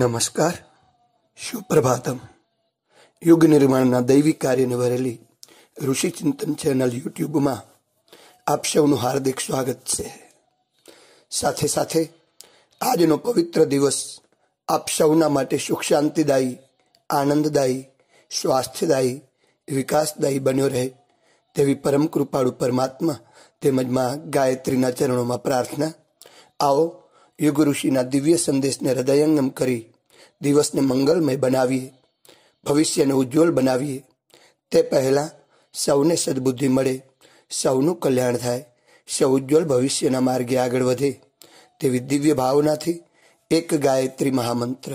નમસ્કાર સુપ્રભાતમ યુગ નિર્માણના દૈવિક કાર્યને વરેલી ઋષિ ચિંતન ચેનલ યુટ્યુબમાં આપ સૌનું હાર્દિક સ્વાગત છે સાથે સાથે આજનો પવિત્ર દિવસ આપ સૌના માટે સુખ શાંતિદાયી આનંદદાયી સ્વાસ્થ્યદાયી વિકાસદાયી બન્યો રહે તેવી પરમ કૃપાળુ પરમાત્મા તેમજ માં ગાયત્રીના ચરણોમાં પ્રાર્થના આવો યુગ ઋષિના દિવ્ય સંદેશને હૃદયંગમ કરી દિવસને મંગલમય બનાવીએ ભવિષ્યને ઉજ્જવલ બનાવીએ તે પહેલાં સૌને સદબુદ્ધિ મળે સૌનું કલ્યાણ થાય સૌ ઉજ્જવલ ભવિષ્યના માર્ગે આગળ વધે તેવી દિવ્ય ભાવનાથી એક ગાયત્રી મહામંત્ર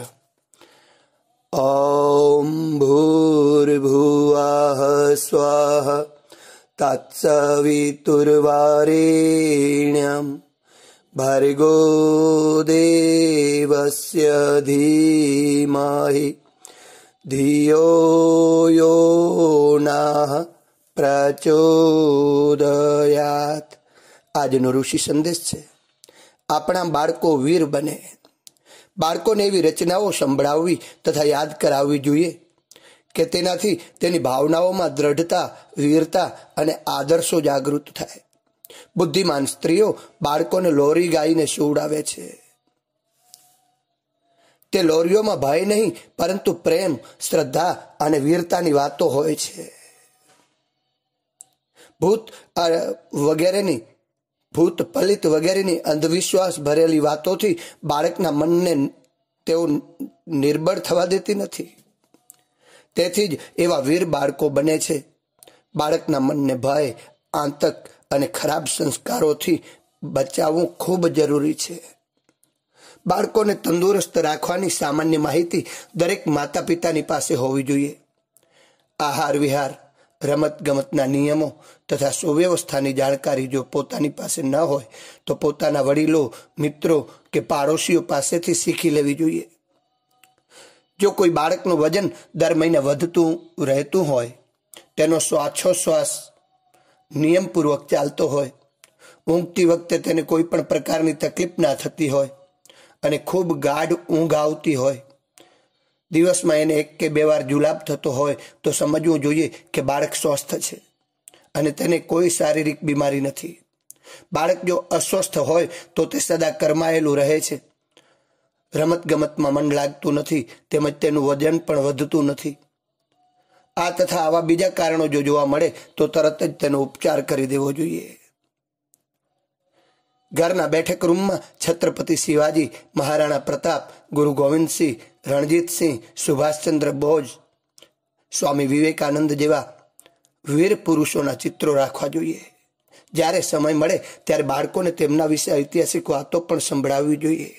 ઓમ ભૂર્ભુવા સ્વાહ તત્સવિતુર્વારેણ્યમ भर्गो દેવસ્ય धीमहि धियो यो नः પ્રચોદયાત આજનો ઋષિ સંદેશ છે આપણા બાળકો વીર બને બાળકોને એવી રચનાઓ સંભળાવવી તથા યાદ કરાવવી જોઈએ કે તેનાથી તેની ભાવનાઓમાં દ્રઢતા વીરતા અને આદર્શો જાગૃત થાય બુદ્ધિમાન સ્ત્રીઓ બાળકોને લોરી ગાઈને શિવડાવે છે તે લોરીઓમાં ભય નહીં પરંતુ પ્રેમ શ્રદ્ધા અને વીરતાની વાતો હોય છે ભૂત વગેરેની ભૂત પલિત વગેરેની અંધવિશ્વાસ ભરેલી વાતોથી બાળકના મનને તેઓ નિર્બળ થવા દેતી નથી તેથી જ એવા વીર બાળકો બને છે બાળકના મનને ભય આંતક અને ખરાબ સંસ્કારોથી બચાવવું ખૂબ જરૂરી છે બાળકોને તંદુરસ્ત રાખવાની સામાન્ય માહિતી દરેક માતા પિતાની પાસે હોવી જોઈએ આહાર વિહાર રમત ગમતના નિયમો તથા સુવ્યવસ્થાની જાણકારી જો પોતાની પાસે ન હોય તો પોતાના વડીલો મિત્રો કે પાડોશીઓ પાસેથી શીખી લેવી જોઈએ જો કોઈ બાળકનું વજન દર મહિને વધતું રહેતું હોય તેનો શ્વાસોશ્વાસ નિયમપૂર્વક ચાલતો હોય ઊંઘતી વખતે તેને કોઈ પણ પ્રકારની તકલીફ ના થતી હોય અને ખૂબ ગાઢ ઊંઘ આવતી હોય દિવસમાં એને એક કે બે વાર જુલાબ થતો હોય તો સમજવું જોઈએ કે બાળક સ્વસ્થ છે અને તેને કોઈ શારીરિક બીમારી નથી બાળક જો અસ્વસ્થ હોય તો તે સદા કરમાયેલું રહે છે રમતગમતમાં મન લાગતું નથી તેમજ તેનું વજન પણ વધતું નથી આ તથા આવા બીજા કારણો જો જોવા મળે તો તરત જ તેનો ઉપચાર કરી દેવો જોઈએ ઘરના બેઠક રૂમમાં છત્રપતિ શિવાજી મહારાણા પ્રતાપ ગુરુ ગોવિંદસિંહ રણજીતસિંહ સુભાષચંદ્ર બોઝ સ્વામી વિવેકાનંદ જેવા વીર પુરુષોના ચિત્રો રાખવા જોઈએ જ્યારે સમય મળે ત્યારે બાળકોને તેમના વિશે ઐતિહાસિક વાતો પણ સંભળાવવી જોઈએ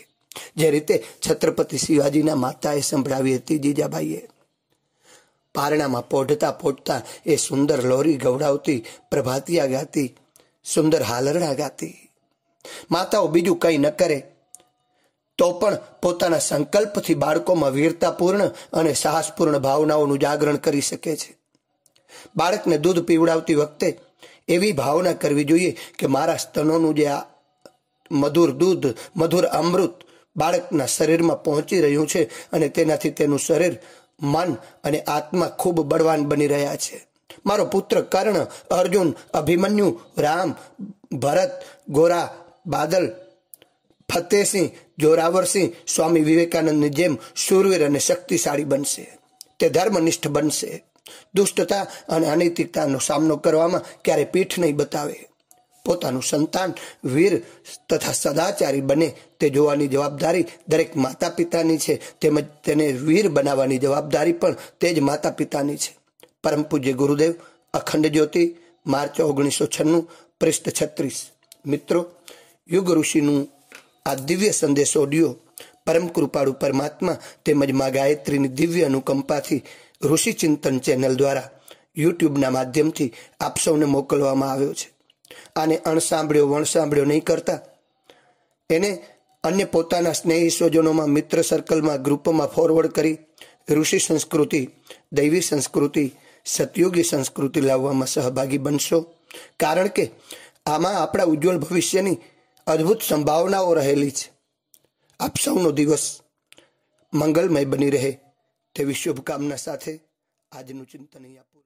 જે રીતે છત્રપતિ શિવાજીના માતાએ સંભળાવી હતી જીજાબાઈએ પારણામાં પોઢતા પોઢતા એ સુંદર લોરી ગવડાવતી પ્રભાતિયા ગાતી સુંદર હાલરણા ગાતી માતાઓ બીજું કંઈ ન કરે તો પણ પોતાના સંકલ્પથી બાળકોમાં વીરતાપૂર્ણ અને સાહસપૂર્ણ ભાવનાઓનું જાગરણ કરી શકે છે બાળકને દૂધ પીવડાવતી વખતે એવી ભાવના કરવી જોઈએ કે મારા સ્તનોનું જે આ મધુર દૂધ મધુર અમૃત બાળકના શરીરમાં પહોંચી રહ્યું છે અને તેનાથી તેનું શરીર મન અને આત્મા ખૂબ બળવાન બની રહ્યા છે મારો પુત્ર કર્ણ અર્જુન અભિમન્યુ રામ ભરત ગોરા બાદલ ફતેહસિંહ જોરાવરસિંહ સ્વામી વિવેકાનંદની જેમ સુરવીર અને શક્તિશાળી બનશે તે ધર્મનિષ્ઠ બનશે દુષ્ટતા અને અનૈતિકતાનો સામનો કરવામાં ક્યારે પીઠ નહીં બતાવે પોતાનું સંતાન વીર તથા સદાચારી બને તે જોવાની જવાબદારી દરેક માતા પિતાની છે તેમજ તેને વીર બનાવવાની જવાબદારી પણ તે જ માતા પિતાની છે પરમ પૂજ્ય ગુરુદેવ અખંડ જ્યોતિ માર્ચ ઓગણીસો છન્નું પૃષ્ઠ છત્રીસ મિત્રો યુગ ઋષિનું આ દિવ્ય સંદેશ ઓડિયો પરમ કૃપાળુ પરમાત્મા તેમજ મા ગાયત્રીની દિવ્ય અનુકંપાથી ઋષિ ચિંતન ચેનલ દ્વારા યુટ્યુબના માધ્યમથી આપ સૌને મોકલવામાં આવ્યો છે આને અણસાંભળ્યો વણસાંભળ્યો નહીં કરતા એને અન્ય પોતાના સ્નેહી સ્વજનોમાં મિત્ર સર્કલમાં ગ્રુપમાં ફોરવર્ડ કરી ઋષિ સંસ્કૃતિ દૈવી સંસ્કૃતિ સતયુગી સંસ્કૃતિ લાવવામાં સહભાગી બનશો કારણ કે આમાં આપણા ઉજ્જવળ ભવિષ્યની અદ્ભુત સંભાવનાઓ રહેલી છે આપ સૌનો દિવસ મંગલમય બની રહે તેવી શુભકામના સાથે આજનું ચિંતન અહીં આપું